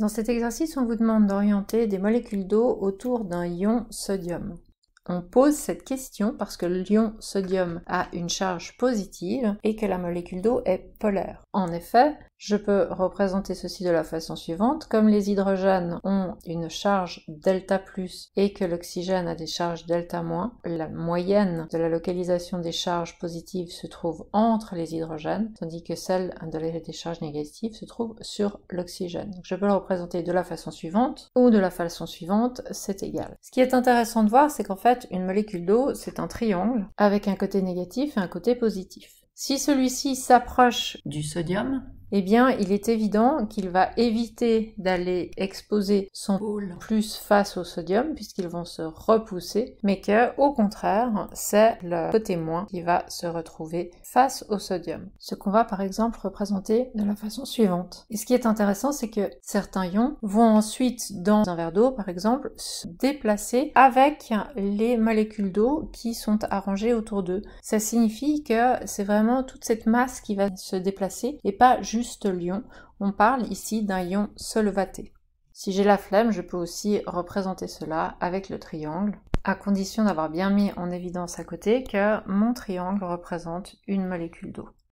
Dans cet exercice, on vous demande d'orienter des molécules d'eau autour d'un ion sodium. On pose cette question parce que l'ion sodium a une charge positive et que la molécule d'eau est polaire. En effet, je peux représenter ceci de la façon suivante. Comme les hydrogènes ont une charge delta plus et que l'oxygène a des charges delta moins, la moyenne de la localisation des charges positives se trouve entre les hydrogènes, tandis que celle de des charges négatives se trouve sur l'oxygène. Je peux le représenter de la façon suivante ou de la façon suivante, c'est égal. Ce qui est intéressant de voir, c'est qu'en fait, une molécule d'eau, c'est un triangle avec un côté négatif et un côté positif. Si celui-ci s'approche du sodium, eh bien, il est évident qu'il va éviter d'aller exposer son pôle plus face au sodium, puisqu'ils vont se repousser, mais que, au contraire, c'est le côté moins qui va se retrouver face au sodium. Ce qu'on va par exemple représenter de la façon suivante. Et ce qui est intéressant, c'est que certains ions vont ensuite, dans un verre d'eau par exemple, se déplacer avec les molécules d'eau qui sont arrangées autour d'eux. Ça signifie que c'est vraiment toute cette masse qui va se déplacer et pas juste lion. On parle ici d'un ion solvaté. Si j'ai la flemme, je peux aussi représenter cela avec le triangle, à condition d'avoir bien mis en évidence à côté que mon triangle représente une molécule d'eau.